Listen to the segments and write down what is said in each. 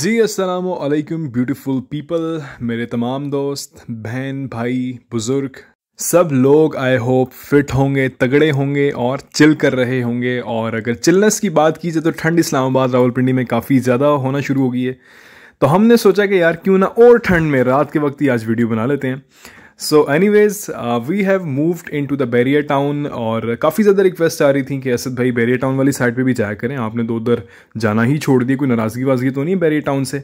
जी वालेकुम beautiful people मेरे तमाम दोस्त बहन भाई बुज़ुर्ग सब लोग आई होप फिट होंगे तगड़े होंगे और चिल कर रहे होंगे और अगर चिलनेस की बात की जाए तो ठंड इस्लामाबाद रावलपिंडी में काफ़ी ज़्यादा होना शुरू हो गई है तो हमने सोचा कि यार क्यों ना और ठंड में रात के वक्त ही आज वीडियो बना लेते हैं so anyways we have moved into the Bahria Town और काफ़ी ज़्यादा रिक्वेस्ट आ रही थी कि असद भाई बैरियर टाउन वाली साइड पे भी जाया करें आपने दो तो उधर जाना ही छोड़ दिया कोई नाराज़गी वाजगी तो नहीं है बैरियर टाउन से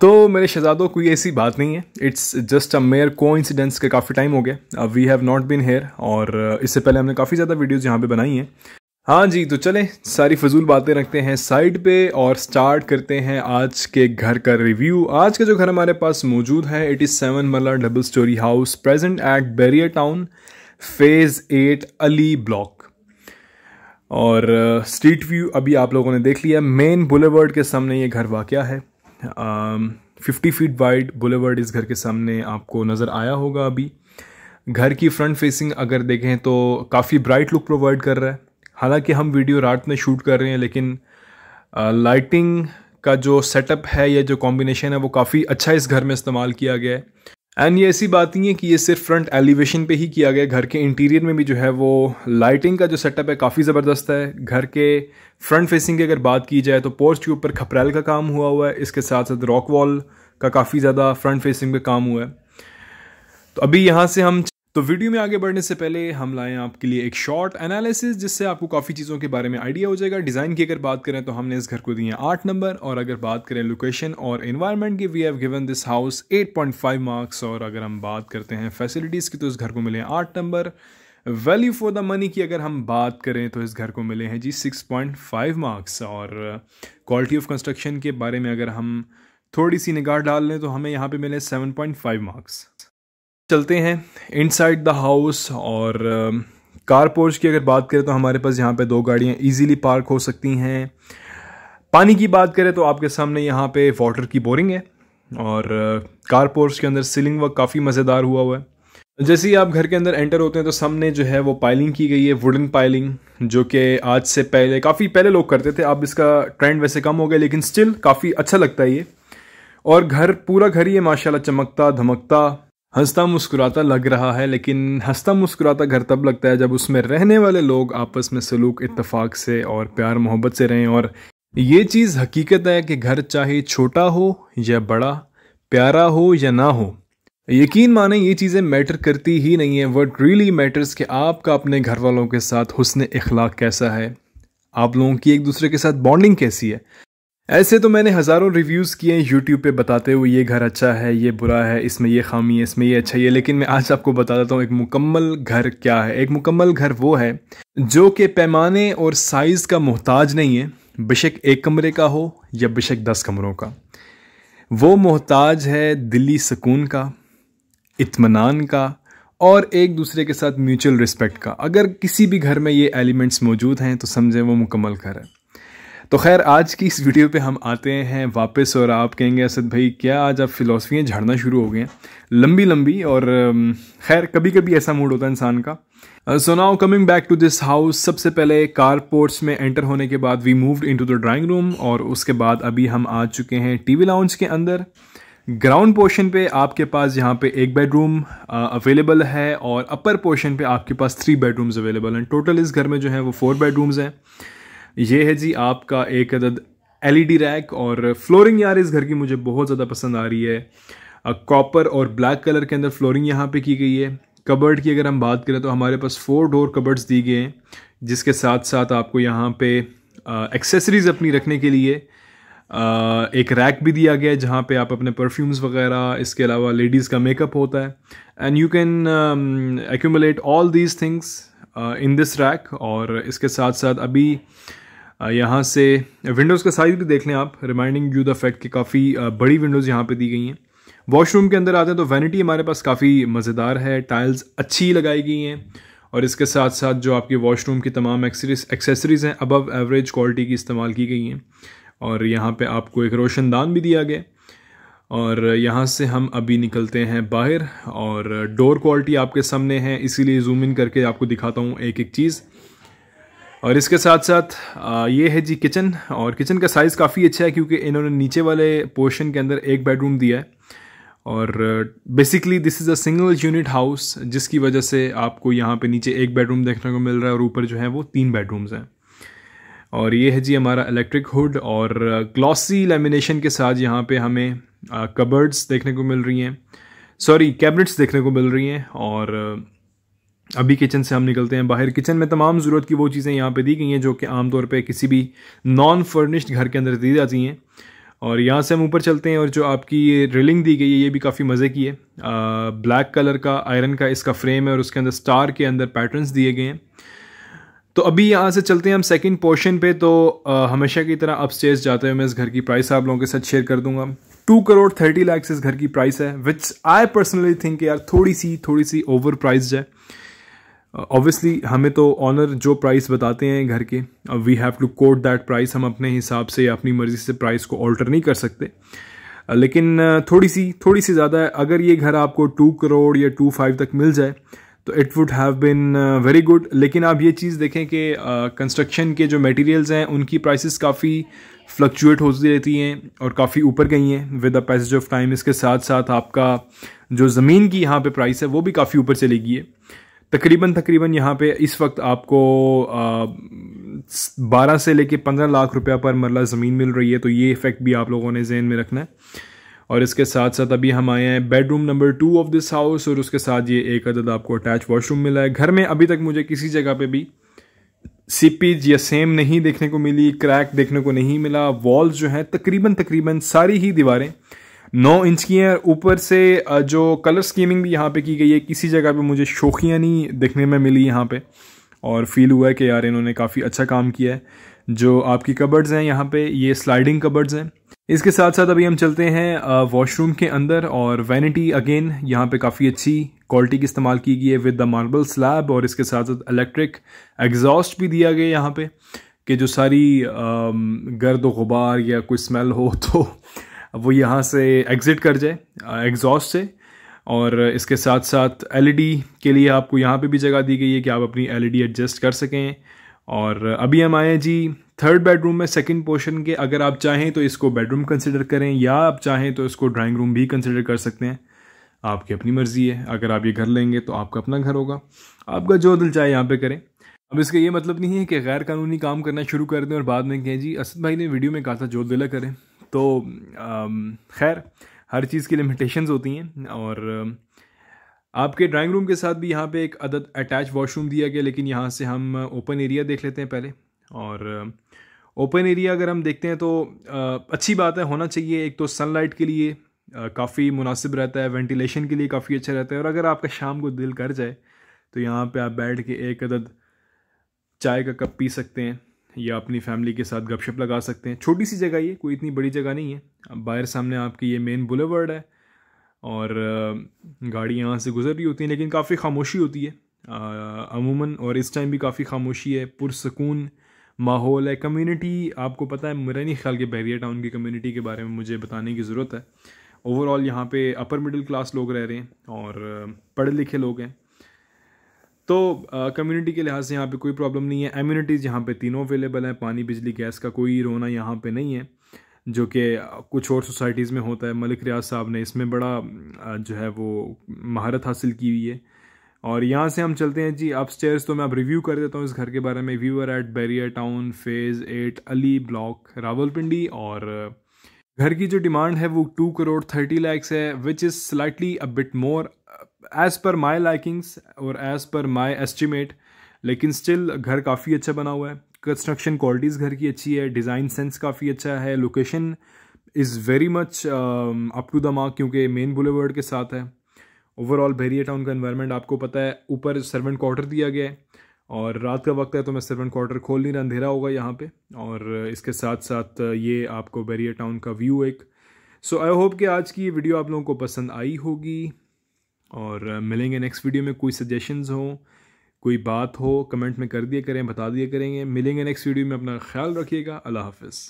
तो मेरे शहजादों कोई ऐसी बात नहीं है it's just a mere coincidence के काफ़ी टाइम हो गया we have not been here और uh, इससे पहले हमने काफ़ी ज़्यादा वीडियोज़ यहाँ पर बनाई हैं हाँ जी तो चले सारी फजूल बातें रखते हैं साइड पे और स्टार्ट करते हैं आज के घर का रिव्यू आज का जो घर हमारे पास मौजूद है it is seven marla double story house present at Bahria Town phase eight Ali block और स्ट्रीट uh, व्यू अभी आप लोगों ने देख लिया मेन बुलेवर्ड के सामने ये घर वाक़ है फिफ्टी फीट वाइड बुलेवर्ड इस घर के सामने आपको नज़र आया होगा अभी घर की फ्रंट फेसिंग अगर देखें तो काफ़ी ब्राइट लुक प्रोवाइड कर रहा है हालांकि हम वीडियो रात में शूट कर रहे हैं लेकिन लाइटिंग का जो सेटअप है या जो कॉम्बिनेशन है वो काफ़ी अच्छा इस घर में इस्तेमाल किया गया है एंड ये ऐसी बात नहीं है कि ये सिर्फ फ्रंट एलिवेशन पे ही किया गया घर के इंटीरियर में भी जो है वो लाइटिंग का जो सेटअप है काफ़ी ज़बरदस्त है घर के फ्रंट फेसिंग की अगर बात की जाए तो पोर्च के ऊपर खपरेल का काम हुआ हुआ है इसके साथ साथ रॉक वॉल का काफ़ी ज़्यादा फ्रंट फेसिंग पे काम हुआ है तो अभी यहाँ से हम तो वीडियो में आगे बढ़ने से पहले हम लाएँ आपके लिए एक शॉर्ट एनालिसिस जिससे आपको काफ़ी चीज़ों के बारे में आइडिया हो जाएगा डिज़ाइन की अगर बात करें तो हमने इस घर को दिए आठ नंबर और अगर बात करें लोकेशन और इन्वायरमेंट की we have given this house 8.5 marks और अगर हम बात करते हैं फैसिलिटीज़ की तो इस घर को मिले आठ नंबर वैल्यू फॉर द मनी की अगर हम बात करें तो इस घर को मिले हैं जी फाइव मार्क्स और क्वालिटी ऑफ कंस्ट्रक्शन के बारे में अगर हम थोड़ी सी निगाह डाल लें तो हमें यहाँ पे मिले फाइव मार्क्स चलते हैं इनसाइड द हाउस और कार um, पोर्च की अगर बात करें तो हमारे पास यहाँ पे दो गाड़ियाँ इजीली पार्क हो सकती हैं पानी की बात करें तो आपके सामने यहाँ पे वाटर की बोरिंग है और कार uh, पोर्च के अंदर सीलिंग वर्क काफ़ी मज़ेदार हुआ हुआ है जैसे ही आप घर के अंदर एंटर होते हैं तो सामने जो है वो पाइलिंग की गई है वुडन पाइलिंग जो कि आज से पहले काफ़ी पहले लोग करते थे अब इसका ट्रेंड वैसे कम हो गया लेकिन स्टिल काफ़ी अच्छा लगता है ये और घर पूरा घर ही है माशाल्लाह चमकता धमकता हंसता मुस्कुराता लग रहा है लेकिन हंसता मुस्कुराता घर तब लगता है जब उसमें रहने वाले लोग आपस में सलूक इत्तेफाक से और प्यार मोहब्बत से रहें और ये चीज़ हकीकत है कि घर चाहे छोटा हो या बड़ा प्यारा हो या ना हो यकीन माने ये चीज़ें मैटर करती ही नहीं है वट रियली मैटर्स कि आपका अपने घर वालों के साथ हुसन अखलाक कैसा है आप लोगों की एक दूसरे के साथ बॉन्डिंग कैसी है ऐसे तो मैंने हज़ारों रिव्यूज़ किए हैं यूट्यूब पे बताते हुए ये घर अच्छा है ये बुरा है इसमें ये खामी है इसमें ये अच्छा है लेकिन मैं आज आपको बता देता हूँ एक मुकम्मल घर क्या है एक मुकम्मल घर वो है जो कि पैमाने और साइज़ का मोहताज नहीं है बेशक एक कमरे का हो या बेशक दस कमरों का वो मोहताज है दिल्ली सुकून का इतमान का और एक दूसरे के साथ म्यूचुअल रिस्पेक्ट का अगर किसी भी घर में ये एलिमेंट्स मौजूद हैं तो समझें वो मुकम्मल घर है तो खैर आज की इस वीडियो पे हम आते हैं वापस और आप कहेंगे असद भाई क्या आज आप फिलोसफियाँ झाड़ना शुरू हो गए हैं लंबी लंबी और खैर कभी कभी ऐसा मूड होता है इंसान का so now coming back to this house सबसे पहले कारपोर्ट्स में एंटर होने के बाद we moved into the drawing room और उसके बाद अभी हम आ चुके हैं टीवी लाउंज के अंदर ग्राउंड पोर्शन पे आपके पास यहाँ पे एक बेडरूम अवेलेबल है और अपर पोर्शन पे आपके पास थ्री बेडरूम्स अवेलेबल हैं टोटल इस घर में जो है वो फोर बेडरूम्स हैं ये है जी आपका एक अदद एल e रैक और फ्लोरिंग यार इस घर की मुझे बहुत ज़्यादा पसंद आ रही है कॉपर और ब्लैक कलर के अंदर फ्लोरिंग यहाँ पे की गई है कबर्ड की अगर हम बात करें तो हमारे पास फोर डोर कबर्ड्स दी गए हैं जिसके साथ साथ आपको यहाँ पे एक्सेसरीज़ अपनी रखने के लिए आ, एक रैक भी दिया गया है जहाँ पे आप अपने परफ्यूम्स वगैरह इसके अलावा लेडीज़ का मेकअप होता है and you can accumulate all these things in this rack और इसके साथ साथ अभी uh, यहाँ से विंडोज़ का साइज़ भी देख लें आप रिमाइंडिंग यू द फैक्ट कि काफ़ी बड़ी विंडोज़ यहाँ पे दी गई हैं वॉशरूम के अंदर आते हैं तो वैनिटी हमारे पास काफ़ी मज़ेदार है टाइल्स अच्छी लगाई गई हैं और इसके साथ साथ जो आपके वॉशरूम की तमाम एक्सेसरीज़ हैं अबव एवरेज क्वालिटी की इस्तेमाल की गई हैं और यहाँ पर आपको एक रोशनदान भी दिया गया और यहाँ से हम अभी निकलते हैं बाहर और डोर क्वालिटी आपके सामने है इसीलिए जूम इन करके आपको दिखाता हूँ एक एक चीज़ और इसके साथ साथ ये है जी किचन और किचन का साइज़ काफ़ी अच्छा है क्योंकि इन्होंने नीचे वाले पोर्शन के अंदर एक बेडरूम दिया है और basically this is a single unit house जिसकी वजह से आपको यहाँ पे नीचे एक बेडरूम देखने को मिल रहा है और ऊपर जो है वो तीन बेडरूम्स हैं और ये है जी हमारा इलेक्ट्रिक हुड और ग्लॉसी लेमिनेशन के साथ यहाँ पे हमें कबर्ड्स देखने को मिल रही हैं सॉरी कैबिनेट्स देखने को मिल रही हैं और अभी किचन से हम निकलते हैं बाहर किचन में तमाम ज़रूरत की वो चीज़ें यहाँ पे दी गई हैं जो कि आमतौर पे किसी भी नॉन फर्निश्ड घर के अंदर दी जाती हैं और यहाँ से हम ऊपर चलते हैं और जो आपकी ये रेलिंग दी गई है ये भी काफ़ी मज़े की है आ, ब्लैक कलर का आयरन का इसका फ्रेम है और उसके अंदर स्टार के अंदर पैटर्नस दिए गए हैं तो अभी यहाँ से चलते हैं हम सेकेंड पोर्शन पे तो आ, हमेशा की तरह अपस्टेज जाते हुए मैं इस घर की प्राइस आप लोगों के साथ शेयर कर दूंगा टू करोड़ थर्टी लैक्स इस घर की प्राइस है विच आई पर्सनली थिंक यार थोड़ी सी थोड़ी सी ओवर प्राइज है ऑब्वियसली uh, हमें तो ऑनर जो प्राइस बताते हैं घर के अब we have to quote that price हम अपने हिसाब से या अपनी मर्ज़ी से प्राइस को ऑल्टर नहीं कर सकते लेकिन थोड़ी सी थोड़ी सी ज़्यादा अगर ये घर आपको टू करोड़ या टू फाइव तक मिल जाए तो it would have been very good लेकिन आप ये चीज़ देखें कि कंस्ट्रक्शन uh, के जो मटेरियल्स हैं उनकी प्राइसेस काफ़ी फ्लक्चुएट होती रहती हैं और काफ़ी ऊपर गई हैं with the passage of time इसके साथ साथ आपका जो ज़मीन की यहाँ पे प्राइस है वो भी काफ़ी ऊपर चली गई है तकरीबन तकरीबन यहाँ पे इस वक्त आपको बारह से लेके पंद्रह लाख रुपया पर मरला ज़मीन मिल रही है तो ये इफ़ेक्ट भी आप लोगों ने जहन में रखना है और इसके साथ साथ अभी हम आए हैं bedroom number two of this house और उसके साथ ये एक अदद आपको अटैच वॉशरूम मिला है घर में अभी तक मुझे किसी जगह पे भी सीपीज या सेम नहीं देखने को मिली क्रैक देखने को नहीं मिला वॉल्स जो हैं तकरीबन तकरीबन सारी ही दीवारें नौ इंच की है ऊपर से जो कलर स्कीमिंग भी यहाँ पे की गई है किसी जगह पे मुझे शोखियाँ नहीं देखने में मिली यहाँ पे और फील हुआ है कि यार इन्होंने काफ़ी अच्छा काम किया है जो आपकी कबर्ड्स हैं यहाँ पे ये स्लाइडिंग कबर्ड्स हैं इसके साथ साथ अभी हम चलते हैं वॉशरूम के अंदर और वैनिटी अगेन यहाँ पे काफ़ी अच्छी क्वालिटी की इस्तेमाल की गई है विद द मार्बल स्लैब और इसके साथ साथ इलेक्ट्रिक एग्जॉस्ट भी दिया गया यहाँ पे कि जो सारी गर्द गुबार या कोई स्मेल हो तो वो यहाँ से एग्ज़िट कर जाए एग्जॉस्ट से और इसके साथ साथ एलईडी e के लिए आपको यहाँ पे भी जगह दी गई है कि आप अपनी एलईडी एडजस्ट e कर सकें और अभी हम आए हैं जी थर्ड बेडरूम में सेकंड पोर्शन के अगर आप चाहें तो इसको बेडरूम कंसिडर करें या आप चाहें तो इसको ड्राइंग रूम भी कंसिडर कर सकते हैं आपकी अपनी मर्ज़ी है अगर आप ये घर लेंगे तो आपका अपना घर होगा आपका जो दिल चाहे यहाँ पर करें अब इसका ये मतलब नहीं है कि गैर कानूनी काम करना शुरू कर दें और बाद में कहें जी असद भाई ने वीडियो में कहा था जो दिला करें तो खैर हर चीज़ की लिमिटेशंस होती हैं और आपके ड्राइंग रूम के साथ भी यहाँ पे एक अदद अटैच वॉशरूम दिया गया लेकिन यहाँ से हम ओपन एरिया देख लेते हैं पहले और ओपन एरिया अगर हम देखते हैं तो अच्छी बात है होना चाहिए एक तो सनलाइट के लिए काफ़ी मुनासिब रहता है वेंटिलेशन के लिए काफ़ी अच्छा रहता है और अगर आपका शाम को दिल कर जाए तो यहाँ पे आप बैठ के एक अदद चाय का कप पी सकते हैं या अपनी फैमिली के साथ गपशप लगा सकते हैं छोटी सी जगह ये कोई इतनी बड़ी जगह नहीं है अब बाहर सामने आपकी ये मेन बुलेवर्ड है और गाड़ी यहाँ से गुजर रही होती हैं लेकिन काफ़ी खामोशी होती है अमूमन और इस टाइम भी काफ़ी खामोशी है पुरसकून माहौल है कम्युनिटी आपको पता है मेरा नहीं ख्याल कि बहरिया टाउन की कम्युनिटी के बारे में मुझे बताने की ज़रूरत है ओवरऑल यहाँ पे अपर मिडिल क्लास लोग रह रहे हैं और पढ़े लिखे लोग हैं तो कम्युनिटी के लिहाज से यहाँ पे कोई प्रॉब्लम नहीं है एम्यूनिटीज़ यहाँ पे तीनों अवेलेबल हैं पानी बिजली गैस का कोई रोना यहाँ पे नहीं है जो कि कुछ और सोसाइटीज़ में होता है मलिक रियाज साहब ने इसमें बड़ा जो है वो महारत हासिल की हुई है और यहाँ से हम चलते हैं जी अप तो मैं अब रिव्यू कर देता हूँ इस घर के बारे में viewer at Bahria Town phase eight Ali block Rawalpindi और घर की जो डिमांड है वो टू करोड़ थर्टी लैक्स है which is slightly a bit more as per my likings और एज़ पर माई एस्टिमेट लेकिन स्टिल घर काफ़ी अच्छा बना हुआ है कंस्ट्रक्शन क्वालिटीज़ घर की अच्छी है डिज़ाइन सेंस काफ़ी अच्छा है location is very much up to the mark क्योंकि मेन बुलेवर्ड के साथ है ओवरऑल भेरिया टाउन का इन्वायरमेंट आपको पता है ऊपर सर्वेंट क्वार्टर दिया गया है और रात का वक्त है तो मैं सेवन क्वार्टर खोल नहीं रहा अंधेरा होगा यहाँ पे और इसके साथ साथ ये आपको बैरियर टाउन का व्यू एक सो आई होप कि आज की ये वीडियो आप लोगों को पसंद आई होगी और uh, मिलेंगे नेक्स्ट वीडियो में कोई सजेशंस हों कोई बात हो कमेंट में कर दिया करें बता दिया करेंगे मिलेंगे नेक्स्ट वीडियो में अपना ख्याल रखिएगा अल्लाह हाफिज़